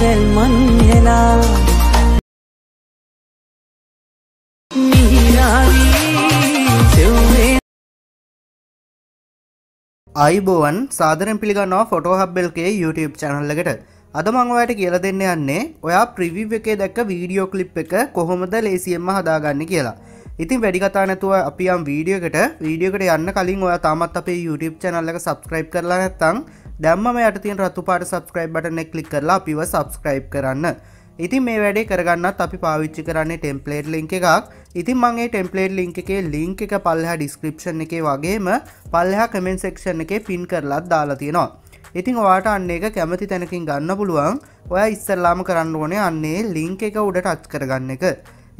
del മഞ്ഞലാ අයිබෝවන් සාදරෙන් පිළිගන්නවා photo හබ්බෙල්ගේ YouTube channel එකට. අද මම ඔයාලට කියලා දෙන්න යන්නේ ඔයා preview එකේ දැක්ක වීඩියෝ clip එක කොහොමද ලේසියෙන්ම හදාගන්නේ කියලා. ඉතින් වැඩි කතා නැතුව අපි යම් වීඩියෝ එකට වීඩියෝ එකට යන්න කලින් ඔයා තාමත් අපේ YouTube channel එක subscribe කරලා නැත්නම් දැම්මම යට තියෙන රතු පාට සබස්ක්‍රයිබ් බටන කලික් කරලා අපිව සබස්ක්‍රයිබ් කරන්න ඉතින් මේ වැඩේ කරගන්නත් අපි පාවිච්චි කරන්නේ ටෙම්පලේට් ලිංක එකක් ඉතින් මගේ ටෙම්පලේට් ලිංක එකේ ලිංක එක පල්ලහා ඩිස්ක්‍රිප්ෂන් එකේ වගේම පල්ලහා කමෙන්ට් සෙක්ෂන් එකේ පින් කරලත් දාලා තියෙනවා ඉතින් ඔයාට අන්න එක කැමති තැනකින් ගන්න පුළුවන් ඔයා ඉස්සල්ලාම කරන්න ඕනේ අන්නේ ලිංක එක උඩට අච් කරගන්න එක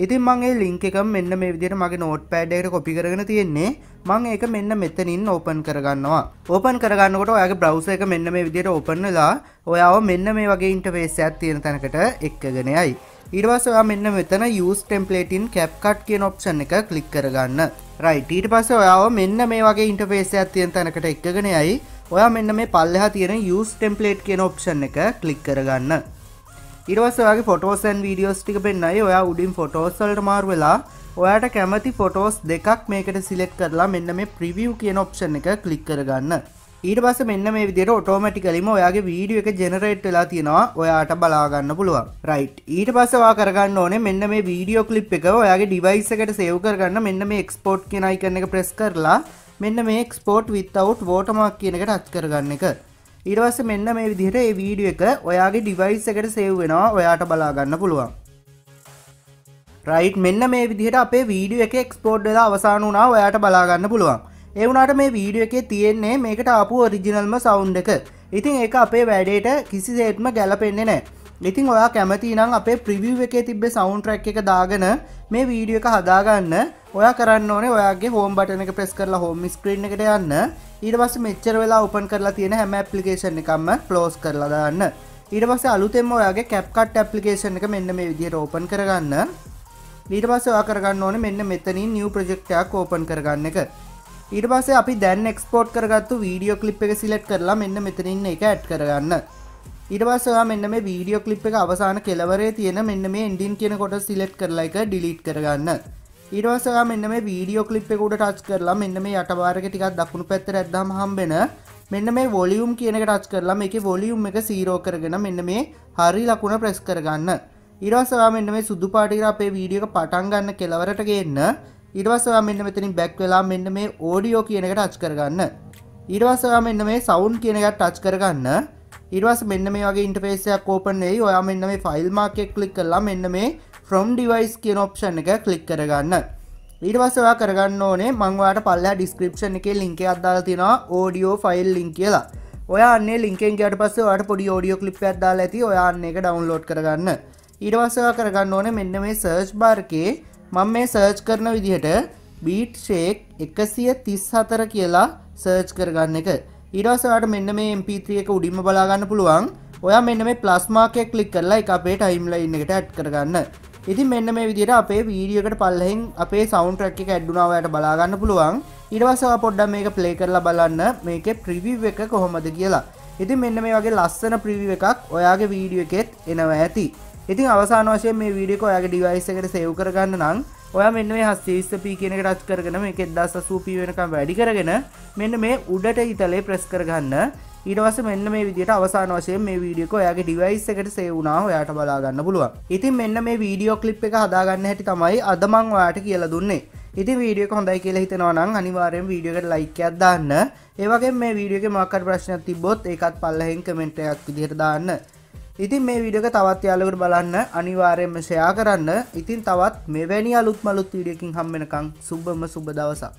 ඉතින් මං ඒ ලිංක එක මෙන්න මේ විදිහට මගේ නෝට් පෑඩ් එකට කොපි කරගෙන තියෙන්නේ මං ඒක මෙන්න මෙතනින් ඕපන් කරගන්නවා ඕපන් කරගන්නකොට ඔයාගේ බ්‍රවුසර් එක මෙන්න මේ විදිහට ඕපන් වෙලා ඔයාව මෙන්න මේ වගේ ඉන්ටර්ෆේස් එකක් තියෙන තැනකට එක්කගෙන යයි ඊට පස්සේ ඔයා මෙන්න මෙතන use template in CapCut කියන option එක ක්ලික් කරගන්න right ඊට පස්සේ ඔයාව මෙන්න මේ වගේ ඉන්ටර්ෆේස් එකක් තියෙන තැනකට එක්කගෙන යයි ඔයා මෙන්න මේ පල්ලෙහා තියෙන use template කියන option එක ක්ලික් කරගන්න ඉටවස් ඔයාගේ ෆොටෝසන් වීඩියෝස් ටික පෙන්න්නයි ඔයා උඩින් ෆොටෝසල්ට මාර් වෙලා ඔයාට කැමති ෆොටෝස් දෙකක් මේකට සිලෙට් කරලා මෙන්න මේ ප්‍රිවියව් කියන ඔප්ෂන් එක කලික් කරගන්න ඊට පස්ස මෙන්න මේ විදිර ඔටෝමටිකලීම ඔයාගේ වීඩියෝ එක ජෙනරේට් වෙලා තියෙනවා ඔයාට බලාගන්න පුළුවන් රයිට් ඊට පස්සවා කරගන්න ඕනේ මෙන්න මේ වීඩියෝ කලිප් එක ඔයාගේ ඩිවයිස් එකට සේව් කරගන්න මෙන්න මේ එක්ස්පෝට් කියන අයිකන එක ප්‍රෙස් කරලා මෙන්න මේ එක්ස්පෝට් විතවුට් වෝටමාක් කියන එකට අත් කරගන්න එක ඉටවස්ස මෙන්න මේ විදිහට ඒ වීඩිය එක ඔයාගේ ඩිවයිස් එකට සේව් වෙනවා ඔයාට බලාගන්න පුළුවන් රයිට් මෙන්න මේ විදිහට අපේ වීඩිය එක එක්ස්පෝඩ් වෙලා අවසාන වුණා ඔයාට බලාගන්න පුළුවන් ඒ වුණාට මේ වීඩිය එකේ තියෙන්නේ මේකට ආපු ඔරිජිනල්ම සවුන්් එක ඉතින් ඒක අපේ වැඩේට කිසිසේත්ම ගැලපෙන්නේ නෑ ඉතින් ඔයා කැමති නම් අපේ ප්‍රිවිව් එකේ තිබ්බේ සවුන්ට් රැක් එක දාගෙන මේ වීඩියෝ එක හදාගන්න ඔයා කරන්න ඕනේ ඔයාගේ හෝම් බටන එක ප්‍රෙස් කරලා හෝම් ස්ක්‍රීන් එකට යන්න ඊට පස්ස මෙච්චර වෙලා උපන් කරලා තියෙන හැම ඇපලිකේෂන් එකම ක්ලෝස් කරලා දාන්න ඊට පස්ස අලුතෙම ඔයාගේ කැප්කට් ඇපලිකේෂන් එක මෙන්න මේ විදිහට ඕපන් කරගන්න ඊට පස්ස ඔයා කරගන්න ඕන මෙන්න මෙතනින් නිව් ප්‍රජෙක්ටයක් ඕපන් කරගන්න එක ඊට පස්සේ අපි දැන් එක්ස්පෝට් කරගත්තු වීඩියෝ කලිප් එක සිලෙට් කරලා මෙන්න මෙතනින් එක ඇඩ් කරගන්න ඊට පස්සවා මෙන්න මේ වීඩියෝ කලිප් එක අවසාන කෙලවරේ තියෙන මෙන්න මේ එන්ඩින් කියන කොට සිලෙට් කරලා එක ඩිලීට් කරගන්න ඊරවසයා මෙන්න මේ වීඩියෝ කලිප් එකකුට ටච් කරලා මෙන්න මේ යටවාරක ටිකක් දකුණු පැත්තර ඇදම් හම්බෙන මෙන්න මේ වොලියුම් කියන ටච් කරලා මේ වොලියුම් එක සීරෝ කරගෙන මෙන්න මේ හරි ලකුණ ප්‍රෙස් කරගන්න ඉරවසවා මෙන්න මේ සුදු පාටිකර අපේ වීඩියක පටන් ගන්න කෙලවරට ගන්න ඉරවසවා මෙන්න මෙතනින් බැක් වෙලා මෙන්න මේ ඕඩියෝ කියන එක ටච් කරගන්න ඉරවසවා මෙන්න මේ සවුන් කියන එකත් ටච් කරගන්න ඉරවස මෙන්න මේ වගේ ඉන්ටපේසයක් ඕපන්නේ ඔයා මෙන්න මේ ෆයිල් මාකෙක් කලික් කරලා මෙන්න මේ ෆ්‍රොම් ඩිවයිස් කියන ඔප්ෂන් එක කලික් කරගන්න ඊට පස්සවා කරගන්න ඕනේ මංවාට පල්ලා ඩිස්ක්‍රපෂන් එක ලින්ක අදාලා තිනවා ඕඩියෝ ෆයිල් ලින් කියලා ඔයාන්නේ ලින්කෙන් ගට පස්ස වට පොඩි ෝඩියෝ කලිප් ඇදදාලා ඇති ඔයාන්න එක ඩවන්ලෝඩ් කරගන්න ඊට පස්සවා කරගන්න ඕනේ මෙන්න මේ සර්ච් බාර්කේ මං මේ සර්ච් කරන විදිහට බීට් ෂේක් එකසිය තිස් හතර කියලා සර්ච් කරගන්න එක ඊටවසට මෙන්න මේ MP3 එක උඩින්ම බලාගන්න පුළුවන් ඔයා මෙන්න මේ ප්ලස්මාකය කලික් කරලා එක අපේ ටයිම්ලයින් එකට ඇඩ් කරගන්න ඉතින් මෙන්න මේ විදිහට අපේ වීඩියෝ එකට පල්ලෙහින් අපේ සවුන්ඩ් ට්‍රැක් එක ඇඩ් වුණා ඔයාලට බලා ගන්න පුළුවන් ඊට පස්සේ ඔයා පොඩ්ඩක් මේක ප්ලේ කරලා බලන්න මේකේ ප්‍රිවිව් එක කොහොමද කියලා. ඉතින් මෙන්න මේ වගේ ලස්සන ප්‍රිවිව් එකක් ඔයාගේ වීඩියෝ එකෙත් එනවා ඇති. ඉතින් අවසාන වශයෙන් මේ වීඩියෝ එක ඔයාගේ ඩිවයිස් එකට සේව් කරගන්න නම් ඔයා මෙන්න මේ හස්තේස්ත පී කියන එක ටච් කරගෙන මේක 1080p වෙනකම් වැඩි කරගෙන මෙන්න මේ උඩට ඉතලේ ප්‍රෙස් කරගන්න ඊට පස්සේ මෙන්න මේ විදිහට අවසාන වශයෙන් මේ වීඩියෝ එක ඔයාගේ ඩිවයිස් එකට සේව් වුණා ඔයාට බලා ගන්න පුළුවන්. ඉතින් මෙන්න මේ වීඩියෝ ක්ලිප් එක හදාගන්න හැටි තමයි අද මම ඔයාට කියලා දුන්නේ. ඉතින් වීඩියෝ එක හොඳයි කියලා හිතනවා නම් අනිවාර්යෙන් වීඩියෝ එකට ලයික් එකක් දාන්න. ඒ වගේ මේ වීඩියෝ එකේ මොකක්වත් ප්‍රශ්නයක් තිබ්බොත් ඒකත් පල්ලෙහෙන් කමෙන්ට් එකක් විදිහට දාන්න. ඉතින් මේ විඩක තවත් යාලකට බලන්න අනිවාරයෙන්ම ෂයා කරන්න ඉතින් තවත් මෙවැනි අලුත් මලුත් වීඩියකින් හම්බෙනකං සුබම සුබ දවසක්